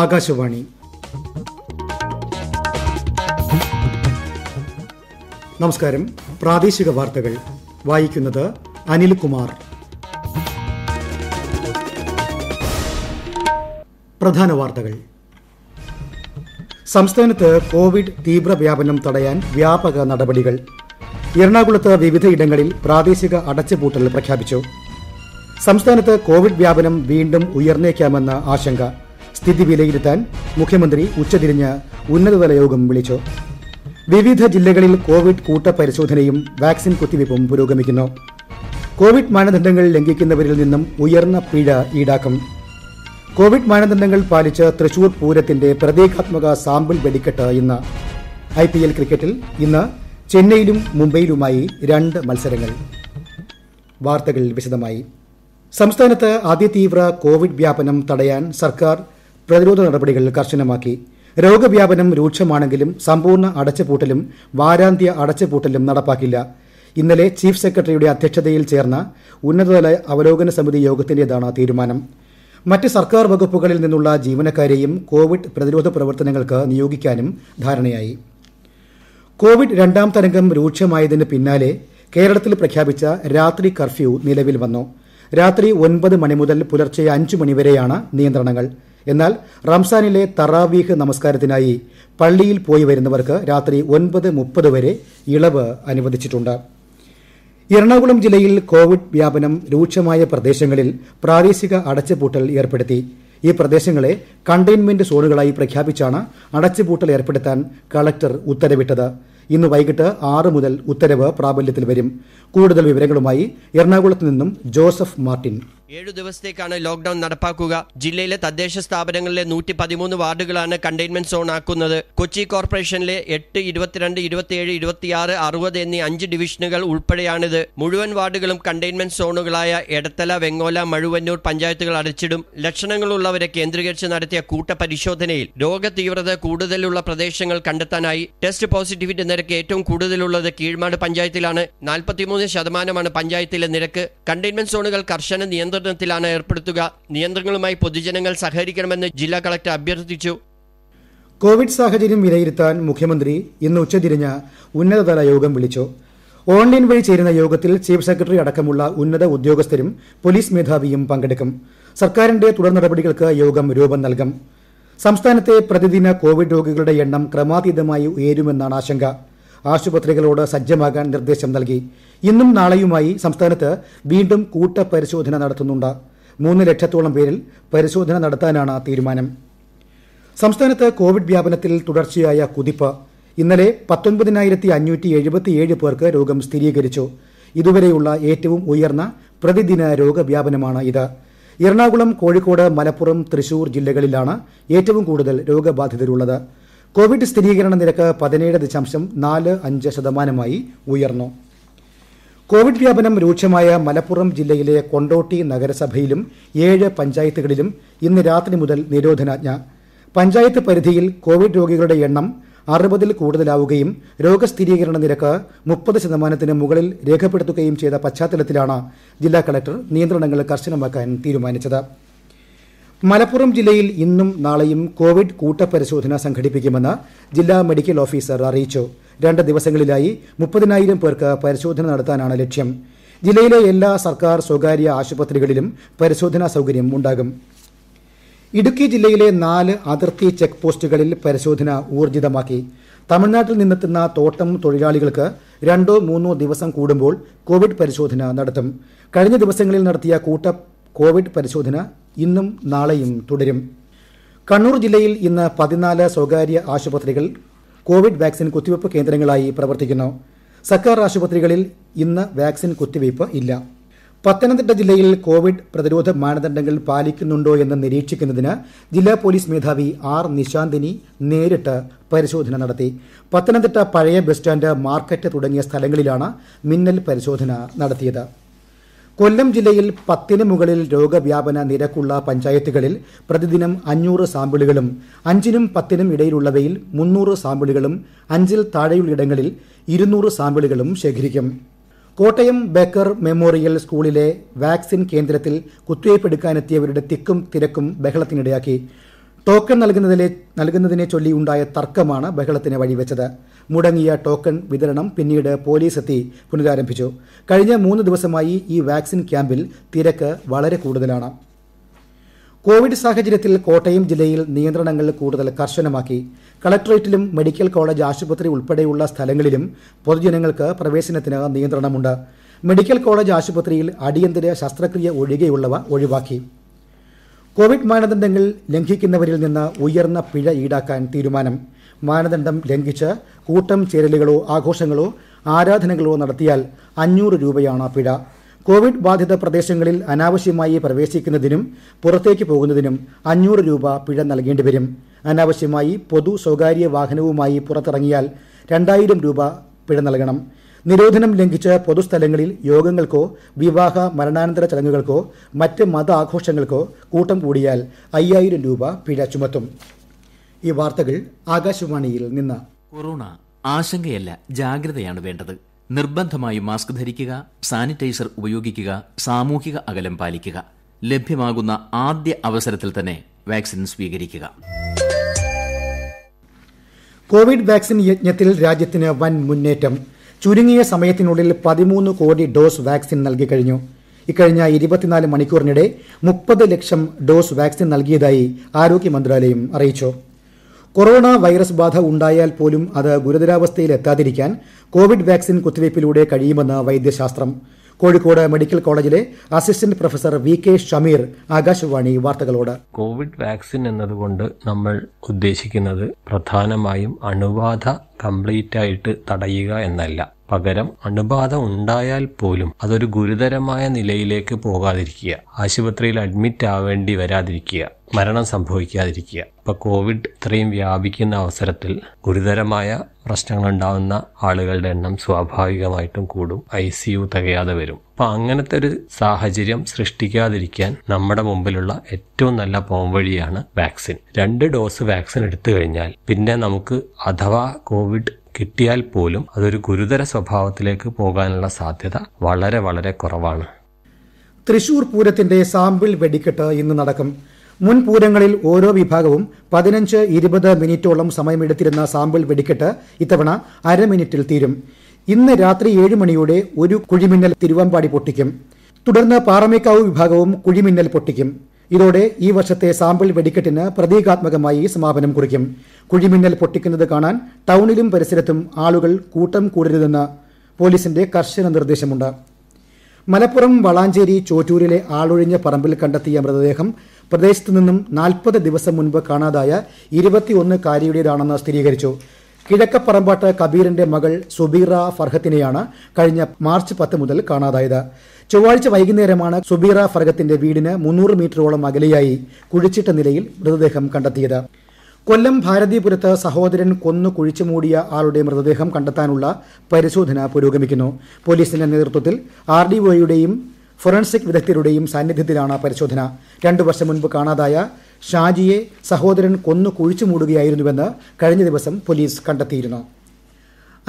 ആകാശവാണി നമസ്കാരം പ്രാദേശിക വാർത്തകൾ വായിക്കുന്നത് അനിൽകുമാർ പ്രധാന വാർത്തകൾ സംസ്ഥാനത്ത് കോവിഡ് തീവ്രവ്യാപനം തടയാൻ വ്യാപക നടപടികൾ എറണാകുളത്ത് വിവിധയിടങ്ങളിൽ പ്രാദേശിക അടച്ചുപൂട്ടൽ പ്രഖ്യാപിച്ചു സംസ്ഥാനത്ത് കോവിഡ് വ്യാപനം വീണ്ടും ഉയർന്നേക്കാമെന്ന ആശങ്ക സ്ഥിതി വിലയിരുത്താൻ മുഖ്യമന്ത്രി ഉച്ചതിരിഞ്ഞ് ഉന്നതതല യോഗം വിളിച്ചു വിവിധ ജില്ലകളിൽ കോവിഡ് കൂട്ടപരിശോധനയും വാക്സിൻ കുത്തിവയ്പും പുരോഗമിക്കുന്നു കോവിഡ് മാനദണ്ഡങ്ങൾ ലംഘിക്കുന്നവരിൽ നിന്നും ഉയർന്ന പിഴ ഈടാക്കും കോവിഡ് മാനദണ്ഡങ്ങൾ പാലിച്ച് തൃശൂർ പൂരത്തിന്റെ പ്രതീകാത്മക സാമ്പിൾ വെടിക്കെട്ട് ഇന്ന് ഐ പി എൽ ക്രിക്കറ്റിൽ ഇന്ന് ചെന്നൈയിലും മുംബൈയിലുമായി രണ്ട് മത്സരങ്ങൾ വാർത്തകൾ വിശദമായി സംസ്ഥാനത്ത് അതിതീവ്ര കോവിഡ് വ്യാപനം തടയാൻ സർക്കാർ പ്രതിരോധ നടപടികൾ കർശനമാക്കി രോഗവ്യാപനം രൂക്ഷമാണെങ്കിലും സമ്പൂർണ്ണ അടച്ചുപൂട്ടലും വാരാന്ത്യ അടച്ചുപൂട്ടലും നടപ്പാക്കില്ല ഇന്നലെ ചീഫ് സെക്രട്ടറിയുടെ അധ്യക്ഷതയിൽ ചേർന്ന ഉന്നതതല അവലോകന സമിതി യോഗത്തിന്റേതാണ് തീരുമാനം മറ്റ് സർക്കാർ വകുപ്പുകളിൽ നിന്നുള്ള ജീവനക്കാരെയും കോവിഡ് പ്രതിരോധ പ്രവർത്തനങ്ങൾക്ക് നിയോഗിക്കാനും ധാരണയായി കോവിഡ് രണ്ടാം തരംഗം രൂക്ഷമായതിന് പിന്നാലെ കേരളത്തിൽ പ്രഖ്യാപിച്ച രാത്രി കർഫ്യൂ നിലവിൽ വന്നു രാത്രി ഒൻപത് മണി മുതൽ പുലർച്ചെ അഞ്ചു മണിവരെയാണ് നിയന്ത്രണങ്ങൾ എന്നാൽ റംസാനിലെ തറാവീഹ് നമസ്കാരത്തിനായി പള്ളിയിൽ പോയി വരുന്നവർക്ക് രാത്രി ഒൻപത് മുപ്പത് വരെ ഇളവ് അനുവദിച്ചിട്ടുണ്ട് എറണാകുളം ജില്ലയിൽ കോവിഡ് വ്യാപനം രൂക്ഷമായ പ്രദേശങ്ങളിൽ പ്രാദേശിക അടച്ചുപൂട്ടൽ ഏർപ്പെടുത്തി ഈ പ്രദേശങ്ങളെ കണ്ടെയ്ൻമെന്റ് സോണുകളായി പ്രഖ്യാപിച്ചാണ് അടച്ചുപൂട്ടൽ ഏർപ്പെടുത്താൻ കളക്ടർ ഉത്തരവിട്ടത് ഇന്ന് വൈകിട്ട് ആറ് മുതൽ ഉത്തരവ് പ്രാബല്യത്തിൽ വരും കൂടുതൽ വിവരങ്ങളുമായി എറണാകുളത്ത് നിന്നും ജോസഫ് മാർട്ടിൻ ഏഴു ദിവസത്തേക്കാണ് ലോക്ഡൌൺ നടപ്പാക്കുക ജില്ലയിലെ തദ്ദേശ സ്ഥാപനങ്ങളിലെ നൂറ്റി പതിമൂന്ന് വാർഡുകളാണ് കണ്ടെയ്ൻമെന്റ് സോൺ ആക്കുന്നത് കൊച്ചി കോർപ്പറേഷനിലെ എട്ട് ഇരുപത്തിരണ്ട് ഇരുപത്തിയേഴ് ഇരുപത്തിയാറ് അറുപത് എന്നീ അഞ്ച് ഡിവിഷനുകൾ ഉൾപ്പെടെയാണിത് മുഴുവൻ വാർഡുകളും കണ്ടെയ്ൻമെന്റ് സോണുകളായ എടത്തല വെങ്ങോല മഴുവന്നൂർ പഞ്ചായത്തുകൾ അടച്ചിടും ലക്ഷണങ്ങളുള്ളവരെ കേന്ദ്രീകരിച്ച് നടത്തിയ കൂട്ട പരിശോധനയിൽ രോഗതീവ്രത കൂടുതലുള്ള പ്രദേശങ്ങൾ കണ്ടെത്താനായി ടെസ്റ്റ് പോസിറ്റിവിറ്റി നിരക്ക് ഏറ്റവും കൂടുതലുള്ളത് കീഴ്മാട് പഞ്ചായത്തിലാണ് നാൽപ്പത്തിമൂന്ന് ശതമാനമാണ് പഞ്ചായത്തിലെ നിരക്ക് കണ്ടെയ്ൻമെന്റ് സോണുകൾ കർശന നിയന്ത്രണം നിയന്ത്രണത്തിലാണ് ഏർപ്പെടുത്തുക നിയന്ത്രണങ്ങളുമായി പൊതുജനങ്ങൾ സഹകരിക്കണമെന്ന് ജില്ലാ കളക്ടർ അഭ്യർത്ഥിച്ചു കോവിഡ് സാഹചര്യം വിലയിരുത്താൻ മുഖ്യമന്ത്രി ഇന്ന് ഉച്ചതിരിഞ്ഞ് ഉന്നതതല യോഗം വിളിച്ചു ഓൺലൈൻ വഴി ചേരുന്ന യോഗത്തിൽ ചീഫ് സെക്രട്ടറി അടക്കമുള്ള ഉന്നത ഉദ്യോഗസ്ഥരും പോലീസ് മേധാവിയും പങ്കെടുക്കും സർക്കാരിന്റെ തുടർ നടപടികൾക്ക് യോഗം രൂപം നൽകും സംസ്ഥാനത്തെ പ്രതിദിന കോവിഡ് രോഗികളുടെ എണ്ണം ക്രമാതീതമായി ഉയരുമെന്നാണ് ആശങ്ക ആശുപത്രികളോട് സജ്ജമാകാൻ നിർദ്ദേശം നൽകി ഇന്നും നാളെയുമായി സംസ്ഥാനത്ത് വീണ്ടും കൂട്ട പരിശോധന നടത്തുന്നുണ്ട് മൂന്ന് ലക്ഷത്തോളം പേരിൽ പരിശോധന നടത്താനാണ് തീരുമാനം സംസ്ഥാനത്ത് കോവിഡ് വ്യാപനത്തിൽ തുടർച്ചയായ കുതിപ്പ് ഇന്നലെ പത്തൊൻപതിനായിരത്തി അഞ്ഞൂറ്റി എഴുപത്തിയേഴ് പേർക്ക് രോഗം സ്ഥിരീകരിച്ചു ഇതുവരെയുള്ള ഏറ്റവും ഉയർന്ന പ്രതിദിന രോഗവ്യാപനമാണ് ഇത് എറണാകുളം കോഴിക്കോട് മലപ്പുറം തൃശൂർ ജില്ലകളിലാണ് ഏറ്റവും കൂടുതൽ രോഗബാധിതരുള്ളത് കോവിഡ് സ്ഥിരീകരണ നിരക്ക് പതിനേഴ് ദശാംശം നാല് അഞ്ച് ശതമാനമായി ഉയർന്നു കോവിഡ് വ്യാപനം രൂക്ഷമായ മലപ്പുറം ജില്ലയിലെ കൊണ്ടോട്ടി നഗരസഭയിലും ഏഴ് പഞ്ചായത്തുകളിലും ഇന്ന് രാത്രി മുതൽ നിരോധനാജ്ഞ പഞ്ചായത്ത് പരിധിയിൽ കോവിഡ് രോഗികളുടെ എണ്ണം അറുപതിൽ കൂടുതലാവുകയും രോഗസ്ഥിരീകരണ നിരക്ക് മുപ്പത് ശതമാനത്തിന് മുകളിൽ രേഖപ്പെടുത്തുകയും ചെയ്ത പശ്ചാത്തലത്തിലാണ് ജില്ലാ കളക്ടർ നിയന്ത്രണങ്ങൾ കർശനമാക്കാൻ തീരുമാനിച്ചത് മലപ്പുറം ജില്ലയിൽ ഇന്നും നാളെയും കോവിഡ് കൂട്ടപരിശോധന സംഘടിപ്പിക്കുമെന്ന് ജില്ലാ മെഡിക്കൽ ഓഫീസർ അറിയിച്ചു രണ്ട് ദിവസങ്ങളിലായി മുപ്പതിനായിരം പേർക്ക് പരിശോധന നടത്താനാണ് ലക്ഷ്യം ജില്ലയിലെ എല്ലാ സർക്കാർ സ്വകാര്യ ആശുപത്രികളിലും പരിശോധനാ സൌകര്യം ഉണ്ടാകും ഇടുക്കി ജില്ലയിലെ നാല് അതിർത്തി ചെക്ക് പോസ്റ്റുകളിൽ പരിശോധന ഊർജിതമാക്കി തമിഴ്നാട്ടിൽ നിന്നെത്തുന്ന തോട്ടം തൊഴിലാളികൾക്ക് രണ്ടോ മൂന്നോ ദിവസം കൂടുമ്പോൾ കോവിഡ് പരിശോധന നടത്തും കഴിഞ്ഞ ദിവസങ്ങളിൽ നടത്തിയ കൂട്ട കോവിഡ് പരിശോധന ഇന്നും നാളെയും തുടരും കണ്ണൂർ ജില്ലയിൽ ഇന്ന് പതിനാല് സ്വകാര്യ ആശുപത്രികൾ കോവിഡ് വാക്സിൻ കുത്തിവയ്പ് കേന്ദ്രങ്ങളായി പ്രവർത്തിക്കുന്നു സർക്കാർ ആശുപത്രികളിൽ ഇന്ന് വാക്സിൻ കുത്തിവയ്പ് ഇല്ല പത്തനംതിട്ട ജില്ലയിൽ കോവിഡ് പ്രതിരോധ മാനദണ്ഡങ്ങൾ പാലിക്കുന്നുണ്ടോ എന്ന് നിരീക്ഷിക്കുന്നതിന് ജില്ലാ പോലീസ് മേധാവി ആർ നിശാന്തിനി നേരിട്ട് പരിശോധന നടത്തി പത്തനംതിട്ട പഴയ ബസ് സ്റ്റാൻഡ് മാർക്കറ്റ് തുടങ്ങിയ സ്ഥലങ്ങളിലാണ് മിന്നൽ പരിശോധന നടത്തിയത് കൊല്ലം ജില്ലയിൽ പത്തിന് മുകളിൽ രോഗവ്യാപന നിരക്കുള്ള പഞ്ചായത്തുകളിൽ പ്രതിദിനം അഞ്ഞൂറ് സാമ്പിളുകളും അഞ്ചിനും പത്തിനും ഇടയിലുള്ളവയിൽ മുന്നൂറ് സാമ്പിളുകളും അഞ്ചിൽ ഇടങ്ങളിൽ ഇരുന്നൂറ് സാമ്പിളുകളും ശേഖരിക്കും കോട്ടയം ബേക്കർ മെമ്മോറിയൽ സ്കൂളിലെ വാക്സിൻ കേന്ദ്രത്തിൽ എടുക്കാനെത്തിയവരുടെ തിക്കും തിരക്കും ബഹളത്തിനിടയാക്കി ടോക്കൺ നൽകുന്നതിലെ നൽകുന്നതിനെ ചൊല്ലി ഉണ്ടായ തർക്കമാണ് ബഹളത്തിന് വഴിവെച്ചത് മുടങ്ങിയ ടോക്കൺ വിതരണം പിന്നീട് പോലീസ് എത്തി പുനരാരംഭിച്ചു കഴിഞ്ഞ മൂന്ന് ദിവസമായി ഈ വാക്സിൻ ക്യാമ്പിൽ തിരക്ക് വളരെ കൂടുതലാണ് കോവിഡ് സാഹചര്യത്തിൽ കോട്ടയം ജില്ലയിൽ നിയന്ത്രണങ്ങൾ കൂടുതൽ കർശനമാക്കി കളക്ടറേറ്റിലും മെഡിക്കൽ കോളേജ് ആശുപത്രി ഉൾപ്പെടെയുള്ള സ്ഥലങ്ങളിലും പൊതുജനങ്ങൾക്ക് പ്രവേശനത്തിന് നിയന്ത്രണമുണ്ട് മെഡിക്കൽ കോളേജ് ആശുപത്രിയിൽ അടിയന്തര ശസ്ത്രക്രിയ ഒഴികെയുള്ളവ ഒഴിവാക്കി കോവിഡ് മാനദണ്ഡങ്ങൾ ലംഘിക്കുന്നവരിൽ നിന്ന് ഉയർന്ന പിഴ ഈടാക്കാൻ തീരുമാനം മാനദണ്ഡം ലംഘിച്ച് കൂട്ടം ചേരലുകളോ ആഘോഷങ്ങളോ ആരാധനകളോ നടത്തിയാൽ അഞ്ഞൂറ് രൂപയാണ് പിഴ കോവിഡ് ബാധിത പ്രദേശങ്ങളിൽ അനാവശ്യമായി പ്രവേശിക്കുന്നതിനും പുറത്തേക്ക് പോകുന്നതിനും അഞ്ഞൂറ് രൂപ പിഴ നൽകേണ്ടി വരും അനാവശ്യമായി പൊതു സ്വകാര്യ വാഹനവുമായി പുറത്തിറങ്ങിയാൽ രണ്ടായിരം രൂപ പിഴ നൽകണം നിരോധനം ലംഘിച്ച് പൊതുസ്ഥലങ്ങളിൽ യോഗങ്ങൾക്കോ വിവാഹ മരണാനന്തര ചടങ്ങുകൾക്കോ മറ്റ് മത ആഘോഷങ്ങൾക്കോ കൂട്ടം കൂടിയാൽ അയ്യായിരം രൂപ പിഴ ചുമത്തും ഈ വാർത്തകൾ ആകാശവാണിയിൽ നിന്ന് കൊറോണ ആശങ്കയല്ല ജാഗ്രതയാണ് വേണ്ടത് നിർബന്ധമായും മാസ്ക് ധരിക്കുക സാനിറ്റൈസർ ഉപയോഗിക്കുക സാമൂഹിക അകലം പാലിക്കുക ലഭ്യമാകുന്ന ആദ്യ അവസരത്തിൽ തന്നെ വാക്സിൻ സ്വീകരിക്കുക കോവിഡ് വാക്സിൻ യജ്ഞത്തിൽ രാജ്യത്തിന് വൻ മുന്നേറ്റം ചുരുങ്ങിയ സമയത്തിനുള്ളിൽ പതിമൂന്ന് കോടി ഡോസ് വാക്സിൻ നൽകിക്കഴിഞ്ഞു ഇക്കഴിഞ്ഞ ഇരുപത്തിനാല് മണിക്കൂറിനിടെ മുപ്പത് ലക്ഷം ഡോസ് വാക്സിൻ നൽകിയതായി ആരോഗ്യ മന്ത്രാലയം അറിയിച്ചു കൊറോണ വൈറസ് ബാധ ഉണ്ടായാൽ പോലും അത് ഗുരുതരാവസ്ഥയിലെത്താതിരിക്കാൻ കോവിഡ് വാക്സിൻ കുത്തിവയ്പിലൂടെ കഴിയുമെന്ന് വൈദ്യശാസ്ത്രം കോഴിക്കോട് മെഡിക്കൽ കോളേജിലെ assistant professor V K Shameer Akashvani വാർത്തകളോട് കോവിഡ് വാക്സിൻ എന്നതുകൊണ്ട് നമ്മൾ ഉദ്ദേശിക്കുന്നത് പ്രധാനമായും അണുബാധ കംപ്ലീറ്റ് ആയിട്ട് തടയുക എന്നല്ല പകരം അണുബാധ ഉണ്ടായാൽ പോലും അതൊരു ഗുരുതരമായ നിലയിലേക്ക് പോകാതിരിക്കുക ആശുപത്രിയിൽ അഡ്മിറ്റ് ആവേണ്ടി വരാതിരിക്കുക മരണം സംഭവിക്കാതിരിക്കുക ഇപ്പൊ കോവിഡ് ഇത്രയും വ്യാപിക്കുന്ന അവസരത്തിൽ ഗുരുതരമായ പ്രശ്നങ്ങൾ ഉണ്ടാകുന്ന ആളുകളുടെ എണ്ണം സ്വാഭാവികമായിട്ടും കൂടും ഐ സി യു തികയാതെ വരും അപ്പൊ അങ്ങനത്തെ ഒരു സാഹചര്യം സൃഷ്ടിക്കാതിരിക്കാൻ നമ്മുടെ മുമ്പിലുള്ള ഏറ്റവും നല്ല പോംവഴിയാണ് വാക്സിൻ രണ്ട് ഡോസ് വാക്സിൻ എടുത്തു കഴിഞ്ഞാൽ പിന്നെ നമുക്ക് അഥവാ കോവിഡ് കിട്ടിയാൽ പോലും അതൊരു ഗുരുതര സ്വഭാവത്തിലേക്ക് പോകാനുള്ള സാധ്യത വളരെ വളരെ കുറവാണ് തൃശൂർ പൂരത്തിന്റെ സാമ്പിൾ വെടിക്കെട്ട് ഇന്ന് നടക്കും മുൻ പൂരങ്ങളിൽ ഓരോ വിഭാഗവും പതിനഞ്ച് ഇരുപത് മിനിറ്റോളം സമയമെടുത്തിരുന്ന സാമ്പിൾ വെടിക്കെട്ട് ഇത്തവണ അരമിനിറ്റിൽ മിനിറ്റിൽ തീരും ഇന്ന് രാത്രി ഏഴ് മണിയോടെ ഒരു കുഴിമിന്നൽ തിരുവമ്പാടി പൊട്ടിക്കും തുടർന്ന് പാറമേക്കാവ് വിഭാഗവും കുഴിമിന്നൽ പൊട്ടിക്കും ഇതോടെ ഈ വർഷത്തെ സാമ്പിൾ വെടിക്കെട്ടിന് പ്രതീകാത്മകമായി സമാപനം കുറിക്കും കുഴിമിന്നൽ പൊട്ടിക്കുന്നത് കാണാൻ ടൌണിലും പരിസരത്തും ആളുകൾ കൂട്ടം കൂടരുതെന്ന് പോലീസിന്റെ കർശന നിർദ്ദേശമുണ്ട് മലപ്പുറം വളാഞ്ചേരി ചോറ്റൂരിലെ ആളൊഴിഞ്ഞ പറമ്പിൽ കണ്ടെത്തിയ മൃതദേഹം പ്രദേശത്തു നിന്നും നാൽപ്പത് ദിവസം മുൻപ് കാണാതായ ഇരുപത്തിയൊന്നുകാരിയുടേതാണെന്ന് സ്ഥിരീകരിച്ചു കിഴക്കപ്പറമ്പാട്ട് കബീറിന്റെ മകൾ സുബീറ ഫർഹത്തിനെയാണ് കഴിഞ്ഞ മാർച്ച് പത്ത് മുതൽ കാണാതായത് ചൊവ്വാഴ്ച വൈകുന്നേരമാണ് സുബീറ ഫർഗത്തിന്റെ വീടിന് മുന്നൂറ് മീറ്ററോളം അകലെയായി കുഴിച്ചിട്ട നിലയിൽ മൃതദേഹം കണ്ടെത്തിയത് കൊല്ലം ഭാരതീപുരത്ത് സഹോദരൻ കൊന്നു മൂടിയ ആളുടെ മൃതദേഹം കണ്ടെത്താനുള്ള പരിശോധന പുരോഗമിക്കുന്നു പോലീസിന്റെ നേതൃത്വത്തിൽ ആർ ഡി ഒയുടെയും ഫോറൻസിക് വിദഗ്ധരുടെയും സാന്നിധ്യത്തിലാണ് പരിശോധന രണ്ടു വർഷം മുൻപ് കാണാതായ ഷാജിയെ സഹോദരൻ കൊന്നു കുഴിച്ചു മൂടുകയായിരുന്നുവെന്ന് കഴിഞ്ഞ ദിവസം പോലീസ് കണ്ടെത്തിയിരുന്നു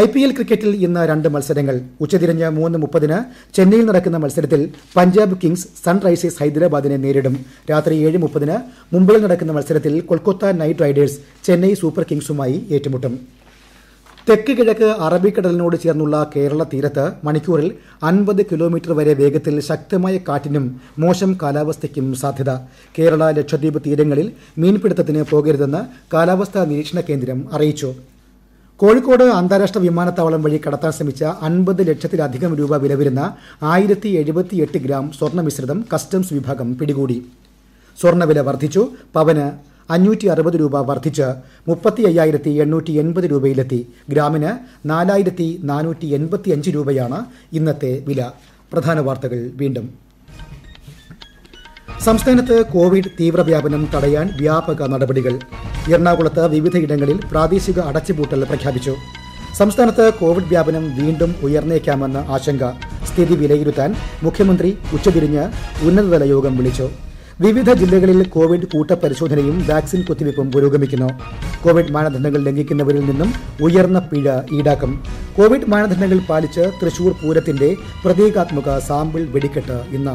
ഐ പി എൽ ക്രിക്കറ്റിൽ ഇന്ന് രണ്ട് മത്സരങ്ങൾ ഉച്ചതിരിഞ്ഞ് മൂന്ന് മുപ്പതിന് ചെന്നൈയിൽ നടക്കുന്ന മത്സരത്തിൽ പഞ്ചാബ് കിങ്സ് സൺറൈസേഴ്സ് ഹൈദരാബാദിനെ നേരിടും രാത്രി ഏഴ് മുപ്പതിന് മുംബൈയിൽ നടക്കുന്ന മത്സരത്തിൽ Kolkata Knight Riders Chennai Super കിങ്സുമായി ഏറ്റുമുട്ടും തെക്ക് കിഴക്ക് അറബിക്കടലിനോട് ചേർന്നുള്ള കേരള തീരത്ത് മണിക്കൂറിൽ അൻപത് കിലോമീറ്റർ വരെ വേഗത്തിൽ ശക്തമായ കാറ്റിനും മോശം കാലാവസ്ഥയ്ക്കും സാധ്യത കേരള ലക്ഷദ്വീപ് തീരങ്ങളിൽ മീൻപിടുത്തത്തിന് പോകരുതെന്ന് കാലാവസ്ഥാ നിരീക്ഷണ കേന്ദ്രം അറിയിച്ചു കോഴിക്കോട് അന്താരാഷ്ട്ര വിമാനത്താവളം വഴി കടത്താൻ ശ്രമിച്ച അൻപത് ലക്ഷത്തിലധികം രൂപ വില വരുന്ന ആയിരത്തി എഴുപത്തിയെട്ട് ഗ്രാം സ്വർണ്ണ മിശ്രിതം കസ്റ്റംസ് വിഭാഗം പിടികൂടി സ്വർണ്ണവില വർദ്ധിച്ചു പവന് അഞ്ഞൂറ്റി അറുപത് രൂപ വർദ്ധിച്ച് മുപ്പത്തി അയ്യായിരത്തി എണ്ണൂറ്റി എൺപത് രൂപയിലെത്തി ഗ്രാമിന് നാലായിരത്തി നാനൂറ്റി എൺപത്തി അഞ്ച് രൂപയാണ് ഇന്നത്തെ വില പ്രധാന വാർത്തകൾ വീണ്ടും സംസ്ഥാനത്ത് കോവിഡ് തീവ്രവ്യാപനം തടയാൻ വ്യാപക നടപടികൾ എറണാകുളത്ത് വിവിധയിടങ്ങളിൽ പ്രാദേശിക അടച്ചുപൂട്ടൽ പ്രഖ്യാപിച്ചു സംസ്ഥാനത്ത് കോവിഡ് വ്യാപനം വീണ്ടും ഉയർന്നേക്കാമെന്ന ആശങ്ക സ്ഥിതി വിലയിരുത്താൻ മുഖ്യമന്ത്രി ഉച്ചതിരിഞ്ഞ് ഉന്നതതല യോഗം വിളിച്ചു വിവിധ ജില്ലകളിൽ കോവിഡ് കൂട്ടപരിശോധനയും വാക്സിൻ കുത്തിവയ്പും പുരോഗമിക്കുന്നു കോവിഡ് മാനദണ്ഡങ്ങൾ ലംഘിക്കുന്നവരിൽ നിന്നും ഉയർന്ന പിഴ ഈടാക്കും കോവിഡ് മാനദണ്ഡങ്ങൾ പാലിച്ച് തൃശൂർ പൂരത്തിന്റെ പ്രതീകാത്മക സാമ്പിൾ വെടിക്കെട്ട് ഇന്ന്